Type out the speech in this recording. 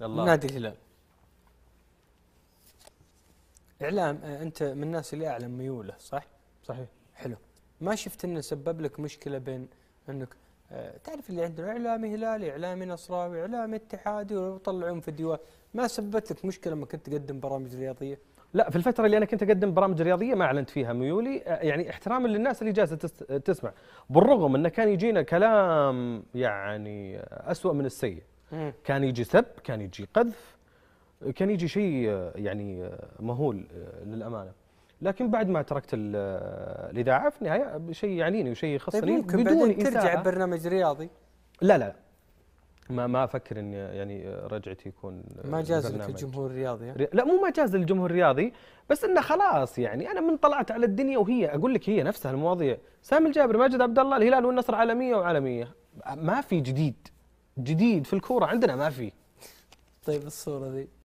يلا نادي الهلال اعلام آه، انت من الناس اللي اعلم ميوله صح؟ صحيح حلو ما شفت انه سبب لك مشكله بين انك آه، تعرف اللي عندنا اعلامي هلالي اعلامي نصراوي اعلامي اتحادي ويطلعون فيديوهات ما سببت لك مشكله لما كنت تقدم برامج رياضيه؟ لا في الفترة اللي أنا كنت أقدم برامج رياضية ما أعلنت فيها ميولي آه، يعني احتراما للناس اللي جالسة تسمع بالرغم أنه كان يجينا كلام يعني أسوأ من السيء كان يجي سب كان يجي قذف كان يجي شيء آه، يعني آه، مهول آه، للامانه لكن بعد ما تركت الاذاعه في النهايه شيء يعنيني وشيء طيب، يخصني طيب بدون ترجع برنامج رياضي لا لا ما ما افكر ان يعني رجعتي يكون ما جاز لك الجمهور الرياضي لا مو ما جاز للجمهور الرياضي بس انه خلاص يعني انا من طلعت على الدنيا وهي اقول لك هي نفسها المواضيع سامي الجابر ماجد عبد الله الهلال والنصر عالميه وعالميه ما في جديد جديد في الكوره عندنا ما في طيب الصوره ذي